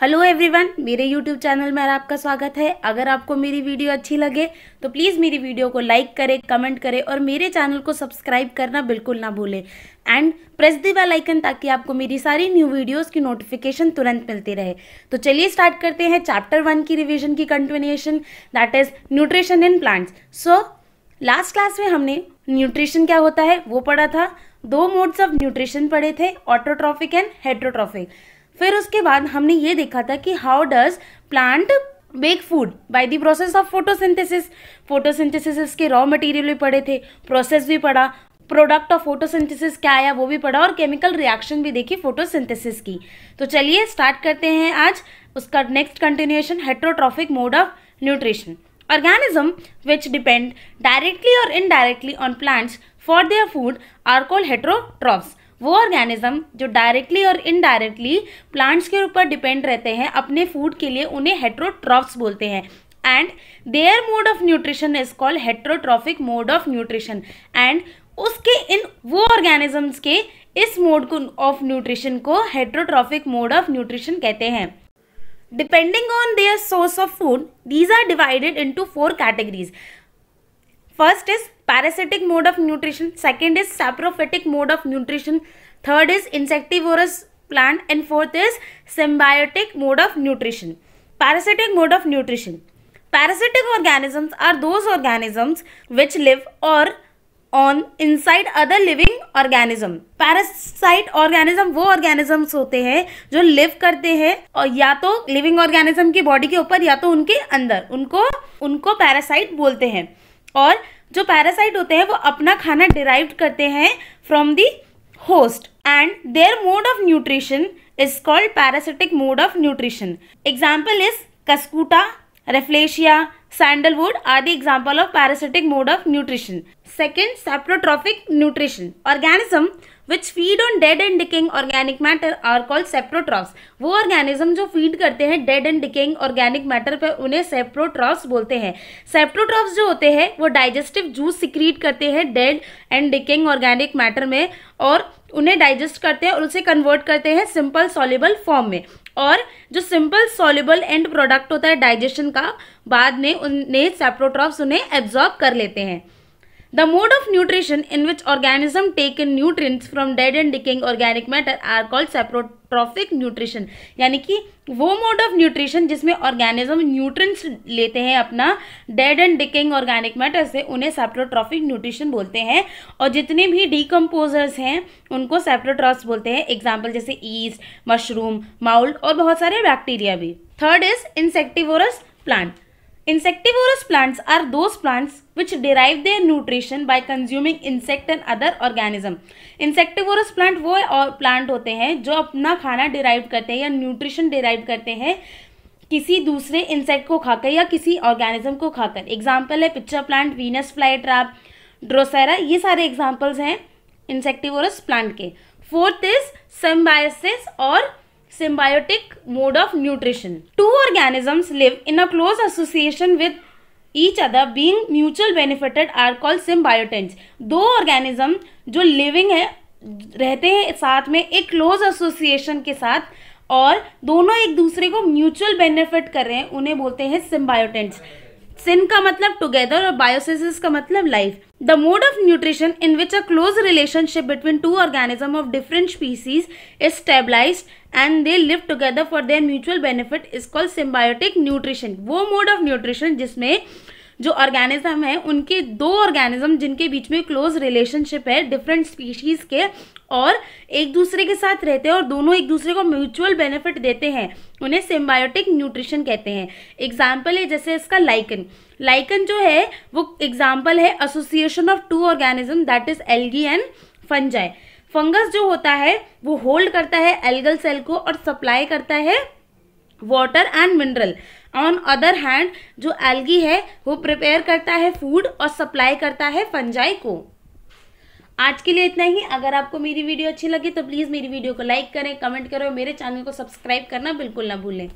Hello everyone मेरे YouTube channel में आपका स्वागत है अगर आपको मेरी वीडियो अच्छी लगे तो प्लीज़ मेरी वीडियो को लाइक करें कमेंट करें और मेरे चैनल को सब्सक्राइब करना बिल्कुल ना भूलें and press the bell icon ताकि आपको मेरी सारी न्यू वीडियोस की नोटिफिकेशन तुरंत मिलती रहे तो चलिए स्टार्ट करते हैं चैप्टर वन की रिविजन की continuation that is nutrition in plants so last class में हमने न्यूट्रिशन क्या होता है वो पढ़ा था दो मोड्स ऑफ न्यूट्रिशन पढ़े थे ऑटोट्रॉफिक एंड हेट्रोट्रॉफिक फिर उसके बाद हमने ये देखा था कि how does plant make food by the process of photosynthesis photosynthesis के रॉ मटेरियल भी पड़े थे प्रोसेस भी पड़ा प्रोडक्ट ऑफ फोटोसिंथेसिस क्या आया वो भी पढ़ा और केमिकल रिएक्शन भी देखी फोटोसिंथेसिस की तो चलिए स्टार्ट करते हैं आज उसका next continuation heterotrophic mode of nutrition organism which depend directly और indirectly on plants for their food are called heterotrophs वो ऑर्गेनिज्म जो डायरेक्टली और इनडायरेक्टली प्लांट्स के ऊपर डिपेंड रहते हैं अपने फूड के लिए उन्हें हेट्रोट्रॉफ्स बोलते हैं and their mode of nutrition is called heterotrophic mode of nutrition and उसके इन वो ऑर्गेनिजम्स के इस मोड को ऑफ न्यूट्रिशन को हेट्रोट्रॉफिक मोड ऑफ न्यूट्रिशन कहते हैं depending on their source of food these are divided to four categories first is parasitic mode of nutrition second is saprophytic mode of nutrition third is insectivorous plant and fourth is symbiotic mode of nutrition parasitic mode of nutrition parasitic organisms are those organisms which live और on inside other living organism parasite organism वो organisms होते हैं जो live करते हैं और या तो लिविंग ऑर्गेनिज्म की बॉडी के ऊपर या तो उनके अंदर उनको उनको पैरासाइट बोलते हैं और जो पैरासाइट होते हैं वो अपना खाना डिराइव करते हैं from the host and their mode of nutrition is called parasitic mode of nutrition example is cuscuta rafflesia sandalwood आदि example of parasitic mode of nutrition second saprotrophic nutrition organism which feed on dead and decaying organic matter are called saprotrophs वो organism जो feed करते हैं dead and decaying organic matter पर उन्हें सेप्रोट्रॉफ्स बोलते हैं सेप्रोट्रॉफ्स जो होते हैं वो डाइजेस्टिव जूस सिक्रीट करते हैं dead and decaying organic matter में और उन्हें डाइजेस्ट करते हैं और उसे कन्वर्ट करते हैं सिंपल सॉलिबल फॉर्म में और जो सिंपल सॉल्युबल एंड प्रोडक्ट होता है डाइजेशन का बाद में उन्हें सेप्रोट्रॉप्स उन्हें एब्जॉर्ब कर लेते हैं the mode of nutrition in which organisms take in nutrients from dead and decaying organic matter are called saprotrophic nutrition यानी कि वो मोड ऑफ न्यूट्रिशन जिसमें ऑर्गेनिज्म न्यूट्रिएंट्स लेते हैं अपना dead and decaying organic matter से उन्हें सेप्रोट्रॉफिक न्यूट्रिशन बोलते हैं और जितने भी डीकम्पोजर्स हैं उनको सेप्रोट्रॉफ्स बोलते हैं एग्जाम्पल जैसे ईस्ट मशरूम माउल्ट और बहुत सारे बैक्टीरिया भी third is insectivorous plant Insectivorous plants are those plants which derive their nutrition by consuming insect and other organism. Insectivorous plant वो और plant होते हैं जो अपना खाना derive करते हैं या nutrition derive करते हैं किसी दूसरे इंसेक्ट को खाकर या किसी ऑर्गेनिज्म को खाकर एग्जाम्पल है picture plant Venus fly trap drosera ये सारे एग्जाम्पल्स हैं इंसेक्टिवोरस प्लांट के फोर्थ इज सम्बायसिस और symbiotic mode of nutrition. Two organisms live in a close association with each other being mutual benefited are called symbiotics. दो organism जो living है रहते हैं साथ में एक क्लोज एसोसिएशन के साथ और दोनों एक दूसरे को म्यूचुअल बेनिफिट कर रहे हैं उन्हें बोलते हैं सिम्बायोटेंट्स सिन का मतलब टुगेदर और बायोसिस का मतलब life the mode of nutrition in which a close relationship between two organism of different species is stabilise and they live together for their mutual benefit is called symbiotic nutrition वो mode of nutrition जिसमें जो organism है उनके दो organism जिनके बीच में close relationship है डिफरेंट स्पीशीज़ के और एक दूसरे के साथ रहते हैं और दोनों एक दूसरे को म्यूचुअल बेनिफिट देते हैं उन्हें सिम्बायोटिक न्यूट्रिशन कहते हैं एग्जाम्पल है जैसे इसका लाइकन लाइकन जो है वो एग्जाम्पल है association of two organism that is algae and fungi fungus जो होता है वो होल्ड करता है एल्गल सेल को और सप्लाई करता है water and mineral on other hand जो एल्गी है वो प्रिपेयर करता है फूड और सप्लाई करता है फंजाई को आज के लिए इतना ही अगर आपको मेरी वीडियो अच्छी लगी तो प्लीज़ मेरी वीडियो को लाइक करें कमेंट करें और मेरे चैनल को सब्सक्राइब करना बिल्कुल ना भूलें